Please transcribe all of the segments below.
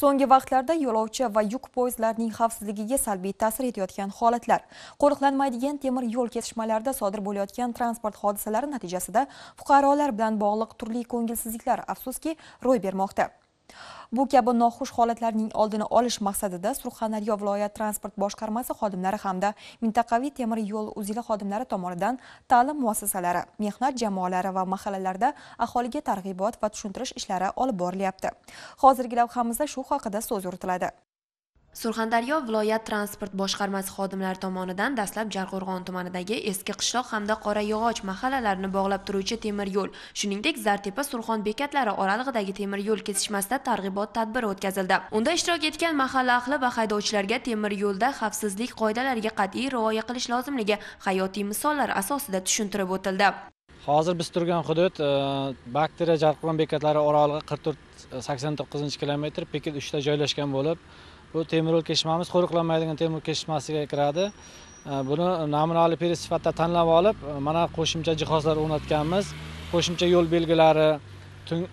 so'nggi vaqtlarda yo'lovchi va yuk poyezdlarining xavfsizligiga salbiy ta'sir etayotgan holatlar qo'riqlanmaydigan temir yo'l kesishmalarida sodir bo'layotgan transport hodisalari natijasida fuqarolar bilan bog'liq turli ko'ngilsizliklar afsuski ro'y bermoqda bu kabi noxush holatlarning oldini olish maqsadida surxondaryo viloyat transport boshqarmasi xodimlari hamda mintaqaviy temir yo'l uzili xodimlari tomonidan ta'lim muassasalari mehnat jamoalari va mahallalarda aholiga targ'ibot va tushuntirish ishlari olib borilyapti hozirgi lavhamizda shu haqida so'z yuritiladi surxondaryo viloyat transport boshqarmasi xodimlari tomonidan dastlab jarqo'rg'on tumanidagi eski qishloq hamda qora yog'och mahallalarini bog'lab turuvchi temir yo'l shuningdek zartepa surxon bekatlari oralig'idagi temir yo'l kesishmasida targ'ibot tadbiri o'tkazildi unda ishtirok etgan mahalla ahli va haydovchilarga temir yo'lda xavfsizlik qoidalariga qat'iy rioya qilish lozimligi hayotiy misollar asosida tushuntirib o'tildi hozir biz turgan hudud e, bakteriya jarqo'rg'on bekatlari oralig'i qirq to'rt e, sakson to'qqizinchi kilometr pekin uchta joylashgan bo'lib bu yo'l kesishmamiz qo'riqlanmaydigan yo'l kesishmasiga kiradi buni namunali peri sifatida tanlab olib e, mana qo'shimcha jihozlar o'rnatganmiz qo'shimcha yo'l belgilari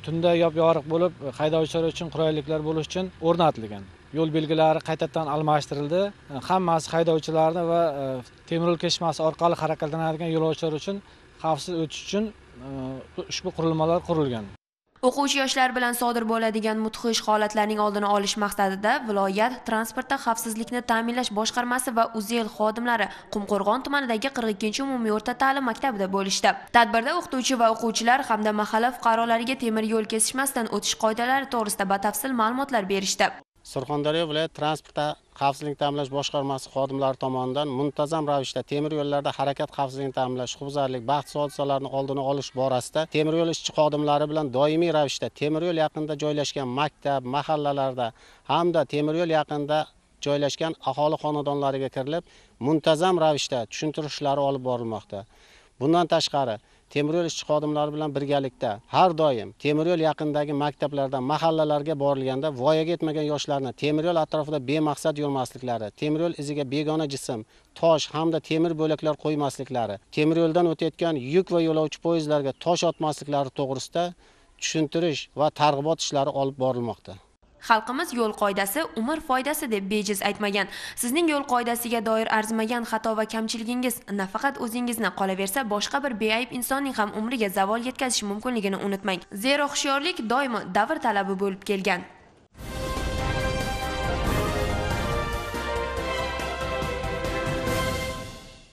tunda yop yorug' bo'lib e, haydovchilar uchun qulayliklar bo'lishi uchun o'rnatilgan yo'l belgilari qaytadan almashtirildi e, hammasi haydovchilarni va yo'l kesishmasi orqali harakatlanadigan yo'lovchilar uchun xavfsiz o'tish uchun ushbu qurilmalar qurilgan o'quvchi yoshlar bilan sodir bo'ladigan mudhish holatlarning oldini olish maqsadida viloyat transportda xavfsizlikni ta'minlash boshqarmasi va uzel xodimlari qumqo'rg'on tumanidagi 42 umumiy o'rta ta'lim maktabida bo'lishdi tadbirda o'qituvchi va o'quvchilar hamda mahalla fuqarolariga temir yo'l kesishmasdan o'tish qoidalari to'g'risida batafsil ma'lumotlar berishdi surxondaryo viloyat transport xavfsizlik ta'minlash boshqarmasi xodimlari tomonidan muntazam ravishda temir yo'llarda harakat xavfsizligini ta'minlash huquqbuzarlik baxt hodisalarini oldini olish borasida temir yo'l ishchi xodimlari bilan doimiy ravishda temir yo'l yaqinida joylashgan maktab mahallalarda hamda temir yo'l yaqinida joylashgan aholi xonadonlariga kirilib muntazam ravishda tushuntirishlar olib borilmoqda bundan tashqari temir yo'l ishchi xodimlari bilan birgalikda har doim temir yo'l yaqinidagi maktablardan mahallalarga borilganda voyaga yetmagan yoshlarni temir yo'l atrofida bemaqsad yurmasliklari temir yo'l iziga begona jism tosh hamda temir bo'laklar qo'ymasliklari temir yo'ldan o'tayotgan yuk va yo'lovchi poyezdlarga tosh otmasliklari to'g'risida tushuntirish va targ'ibot ishlari olib borilmoqda xalqimiz yo'l qoidasi umr foydasi deb bejiz aytmagan sizning yo'l qoidasiga doir arzimagan xato va kamchiligingiz nafaqat o'zingizni qolaversa boshqa bir beayb insonning ham umriga zavol yetkazishi mumkinligini unutmang zero hushyorlik doimo davr talabi bo'lib kelgan